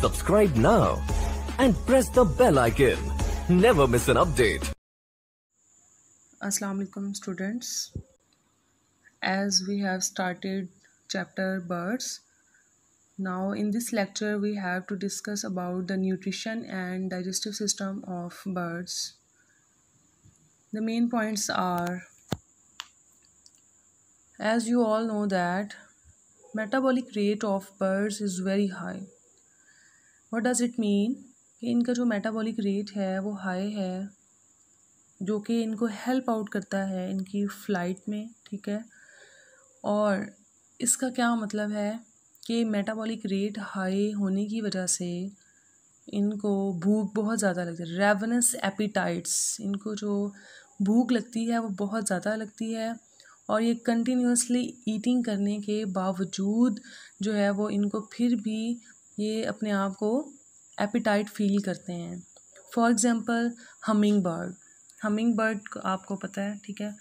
Subscribe now and press the bell icon. Never miss an update. Assalamualaikum alaikum students. As we have started chapter birds, now in this lecture we have to discuss about the nutrition and digestive system of birds. The main points are as you all know that metabolic rate of birds is very high what does it mean कि इनका जो metabolic rate है वो high है जो कि इनको help out करता है इनकी फ़्लाइट में ठीक है और इसका क्या मतलब है कि मेटाबॉलिक रेट हाई होने की वजह से इनको भूख बहुत ज़्यादा लगती है रेवनस एपिटाइट्स इनको जो भूख लगती है वो बहुत ज़्यादा लगती है और ये कंटिन्यूसली ईटिंग करने के बावजूद जो है वो इनको फिर भी ये अपने आप को एपिटाइट फील करते हैं for example hummingbird hummingbird आपको पता है ठीक है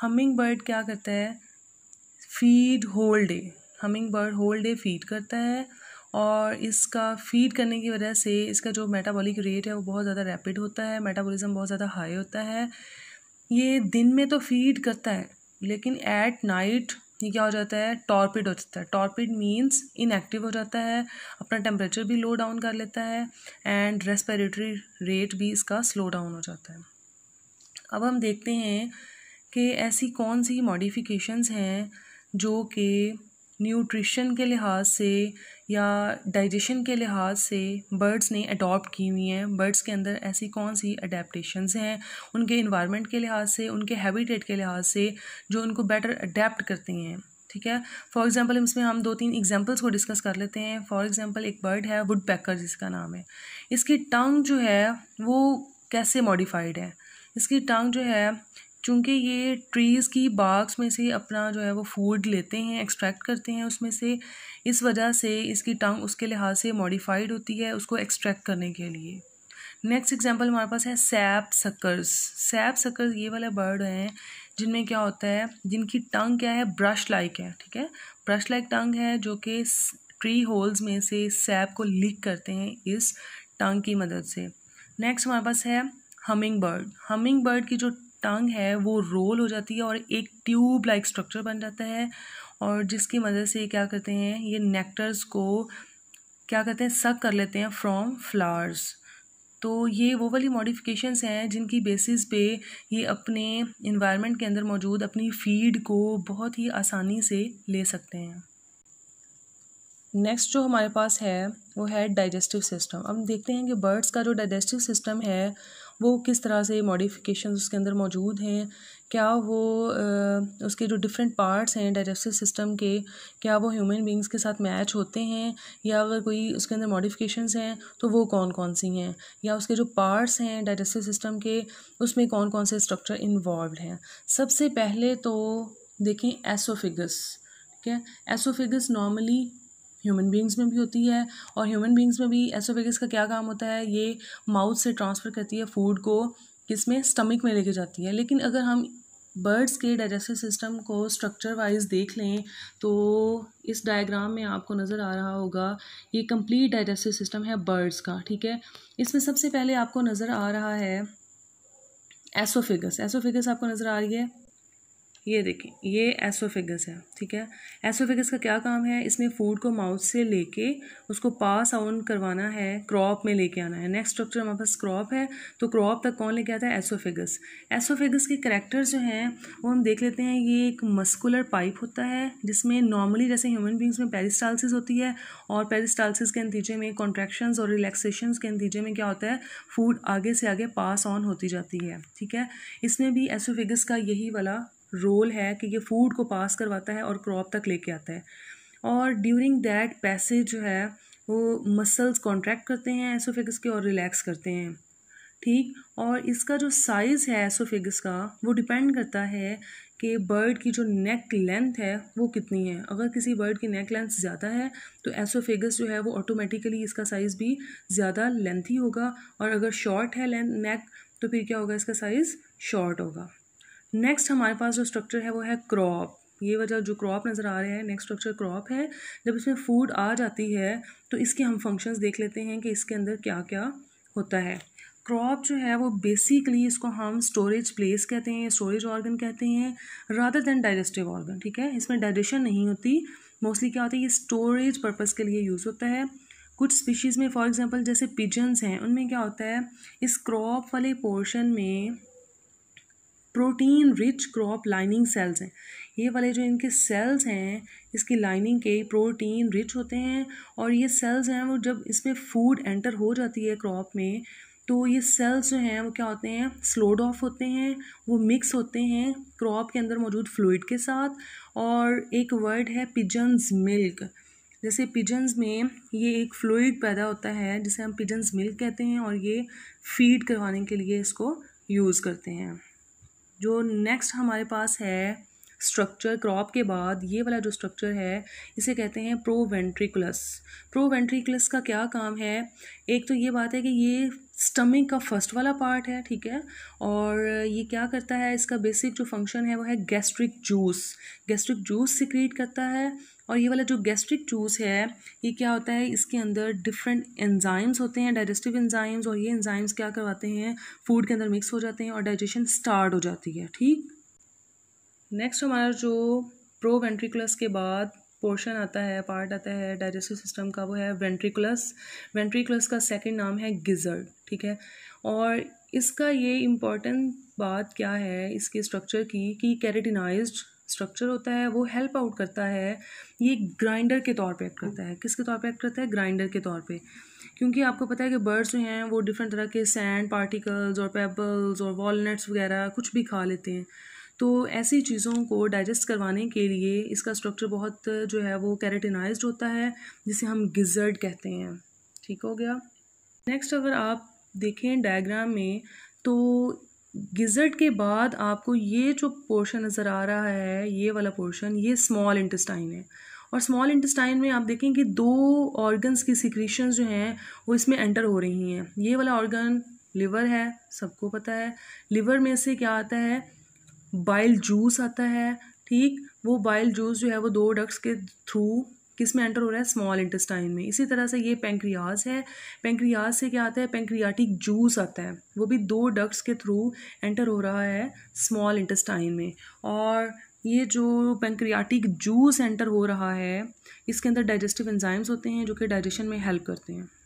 हमिंग बर्ड क्या करता है feed whole day hummingbird whole day feed करता है और इसका फीड करने की वजह से इसका जो मेटाबॉलिक रेट है वो बहुत ज़्यादा रैपिड होता है मेटाबॉलिज्म बहुत ज़्यादा हाई होता है ये दिन में तो फीड करता है लेकिन एट नाइट ये क्या हो जाता है टॉर्पिड हो जाता है टॉर्पिड मीन्स इनएक्टिव हो जाता है अपना टेम्परेचर भी लो डाउन कर लेता है एंड रेस्पिरेटरी रेट भी इसका स्लो डाउन हो जाता है अब हम देखते हैं कि ऐसी कौन सी मॉडिफिकेशंस हैं जो कि न्यूट्रिशन के लिहाज से या डाइजेशन के लिहाज से बर्ड्स ने अडॉप्ट की हुई हैं बर्ड्स के अंदर ऐसी कौन सी अडेप्टशनस हैं उनके इन्वायरमेंट के लिहाज से उनके हैबिटेट के लिहाज से जो उनको बेटर अडेप्ट करती हैं ठीक है फॉर एग्जाम्पल इसमें हम दो तीन एग्जाम्पल्स को डिस्कस कर लेते हैं फॉर एग्जाम्पल एक बर्ड है वुड पैकर जिसका नाम है इसकी टंग जो है वो कैसे मॉडिफाइड है इसकी टंग जो है चूँकि ये ट्रीज़ की बाग्स में से अपना जो है वो फूड लेते हैं एक्सट्रैक्ट करते हैं उसमें से इस वजह से इसकी टंग उसके लिहाज से मॉडिफाइड होती है उसको एक्सट्रैक्ट करने के लिए नेक्स्ट एग्जांपल हमारे पास है सैप सकर्स सैप सकर्स ये वाले बर्ड हैं जिनमें क्या होता है जिनकी टंग क्या है ब्रश लाइक है ठीक है ब्रश लाइक टंग है जो कि ट्री होल्स में से सैप को लीक करते हैं इस टंग की मदद से नेक्स्ट हमारे पास है हमिंग बर्ड हमिंग बर्ड की जो टंग है वो रोल हो जाती है और एक ट्यूब लाइक स्ट्रक्चर बन जाता है और जिसकी मदद से क्या करते हैं ये नेक्टर्स को क्या करते हैं सक कर लेते हैं फ्रॉम फ्लावर्स तो ये वो वाली मॉडिफिकेशंस हैं जिनकी बेसिस पे ये अपने इन्वायरमेंट के अंदर मौजूद अपनी फीड को बहुत ही आसानी से ले सकते हैं नेक्स्ट जो हमारे पास है वो है डाइजेस्टिव सिस्टम अब देखते हैं कि बर्ड्स का जो डाइजेस्टिव सिस्टम है वो किस तरह से मॉडिफिकेशन उसके अंदर मौजूद हैं क्या वो उसके जो डिफरेंट पार्ट्स हैं डाइजेस्टिव सिस्टम के क्या वो ह्यूमन बींग्स के साथ मैच होते हैं या अगर कोई उसके अंदर मॉडिफिकेशंस हैं तो वो कौन कौन सी हैं या उसके जो पार्ट्स हैं डाइजेस्टिव सिस्टम के उसमें कौन कौन से स्ट्रक्चर इन्वॉल्व हैं सबसे पहले तो देखें एसोफिगस ठीक है एसोफिगस नॉर्मली ह्यूमन बींग्स में भी होती है और ह्यूमन बींग्स में भी एसोफेगस का क्या काम होता है ये माउथ से ट्रांसफ़र करती है फूड को किसमें स्टमक में लेके जाती है लेकिन अगर हम बर्ड्स के डाइजेस्टिव सिस्टम को स्ट्रक्चर वाइज देख लें तो इस डायग्राम में आपको नज़र आ रहा होगा ये कंप्लीट डाइजेस्टिव सिस्टम है बर्ड्स का ठीक है इसमें सबसे पहले आपको नज़र आ रहा है एसोफिगस एसोफिगस आपको नज़र आ रही है ये देखें ये एसोफेगस है ठीक है एसोफेगस का क्या काम है इसमें फूड को माउथ से लेके उसको पास ऑन करवाना है क्रॉप में लेके आना है नेक्स्ट स्ट्रक्चर हमारे पास क्रॉप है तो क्रॉप तक कौन लेके आता है एसोफेगस एसोफेगस के करेक्टर जो हैं वो हम देख लेते हैं ये एक मस्कुलर पाइप होता है जिसमें नॉर्मली जैसे ह्यूमन बींग्स में पेरिस्टालसिस होती है और पेरिस्टालसिस के नतीजे में कॉन्ट्रैक्शन और रिलैक्सेशन के नतीजे में क्या होता है फूड आगे से आगे पास ऑन होती जाती है ठीक है इसमें भी एसोफेगस का यही वाला रोल है कि ये फूड को पास करवाता है और क्रॉप तक लेके आता है और ड्यूरिंग दैट पैसेज जो है वो मसल्स कॉन्ट्रैक्ट करते हैं एसोफेगस के और रिलैक्स करते हैं ठीक और इसका जो साइज़ है एसोफेगस का वो डिपेंड करता है कि बर्ड की जो नेक लेंथ है वो कितनी है अगर किसी बर्ड की नेक लेंथ ज़्यादा है तो एसोफेगस जो है वो ऑटोमेटिकली इसका साइज़ भी ज़्यादा लेंथी होगा और अगर शॉर्ट है लेंथ नेक तो फिर क्या होगा इसका साइज़ शॉर्ट होगा नेक्स्ट हमारे पास जो स्ट्रक्चर है वो है क्रॉप ये वजह जो क्रॉप नज़र आ रहे हैं नेक्स्ट स्ट्रक्चर क्रॉप है जब इसमें फूड आ जाती है तो इसके हम फंक्शंस देख लेते हैं कि इसके अंदर क्या क्या होता है क्रॉप जो है वो बेसिकली इसको हम स्टोरेज प्लेस कहते हैं स्टोरेज ऑर्गन कहते हैं रादर देन डाइजेस्टिव ऑर्गन ठीक है इसमें डाइजेशन नहीं होती मोस्टली क्या होता है ये स्टोरेज पर्पज़ के लिए यूज़ होता है कुछ स्पीशीज़ में फॉर एग्ज़ाम्पल जैसे पिजन्स हैं उनमें क्या होता है इस क्रॉप वाले पोर्शन में protein rich crop lining cells हैं ये वाले जो इनके सेल्स हैं इसकी लाइनिंग के प्रोटीन रिच होते हैं और ये सेल्स हैं वो जब इसमें फूड एंटर हो जाती है क्रॉप में तो ये सेल्स जो हैं वो क्या होते हैं स्लोड ऑफ होते हैं वो मिक्स होते हैं क्रॉप के अंदर मौजूद फ्लूड के साथ और एक वर्ड है पिजन्स मिल्क जैसे पिजन्स में ये एक फ्लूड पैदा होता है जिसे हम पिजन्स मिल्क कहते हैं और ये फीड करवाने के लिए इसको यूज़ करते हैं जो नेक्स्ट हमारे पास है स्ट्रक्चर क्रॉप के बाद ये वाला जो स्ट्रक्चर है इसे कहते हैं प्रोवेंट्रिकुलस प्रोवेंट्रिकुलस का क्या काम है एक तो ये बात है कि ये स्टमिक का फर्स्ट वाला पार्ट है ठीक है और ये क्या करता है इसका बेसिक जो फंक्शन है वो है gastric juice gastric juice secrete करता है और ये वाला जो गैस्ट्रिक जूस है ये क्या होता है इसके अंदर डिफरेंट एंजाइम्स होते हैं डाइजेस्टिव एंजाइम्स और ये एंजाइम्स क्या करवाते हैं फूड के अंदर मिक्स हो जाते हैं और डाइजेशन स्टार्ट हो जाती है ठीक नेक्स्ट हमारा जो प्रो वेंट्रिकुलस के बाद पोर्शन आता है पार्ट आता है डाइजेस्टिव सिस्टम का वो है वेंट्रिकुलस वेंट्रिकुलस का सेकेंड नाम है गिजर्ड ठीक है और इसका ये इम्पॉर्टेंट बात क्या है इसके स्ट्रक्चर की कि कैरेटिनाइज्ड स्ट्रक्चर होता है वो हेल्प आउट करता है ये ग्राइंडर के तौर पे एक्ट करता है किसके तौर पे एक्ट करता है ग्राइंडर के तौर पे क्योंकि आपको पता है कि बर्ड्स जो हैं वो डिफरेंट तरह के सैंड पार्टिकल्स और पेबल्स और वॉलट्स वगैरह कुछ भी खा लेते हैं तो ऐसी चीज़ों को डाइजेस्ट करवाने के लिए इसका स्ट्रक्चर बहुत जो है वो कैरेटिनाइज होता है जिसे हम गिजर्ड कहते हैं ठीक हो गया नेक्स्ट अगर आप देखें डायग्राम में तो गिजर्ट के बाद आपको ये जो पोर्शन नज़र आ रहा है ये वाला पोर्शन ये स्मॉल इंटेस्टाइन है और स्मॉल इंटेस्टाइन में आप देखें कि दो ऑर्गन्स की सिक्रीशन जो हैं वो इसमें एंटर हो रही हैं ये वाला ऑर्गन लिवर है सबको पता है लिवर में से क्या आता है बाइल जूस आता है ठीक वो बाइल जूस जो है वो दो डक्ट्स के थ्रू किस में एंटर हो रहा है स्मॉल इंटेस्टाइन में इसी तरह से ये पेंक्रियाज है पेंक्रियाज से क्या आता है पेंक्रियाटिक जूस आता है वो भी दो डक्ट्स के थ्रू एंटर हो रहा है स्मॉल इंटेस्टाइन में और ये जो पेंक्रियाटिक जूस एंटर हो रहा है इसके अंदर डाइजेस्टिव एंजाइम्स होते हैं जो कि डाइजेशन में हेल्प करते हैं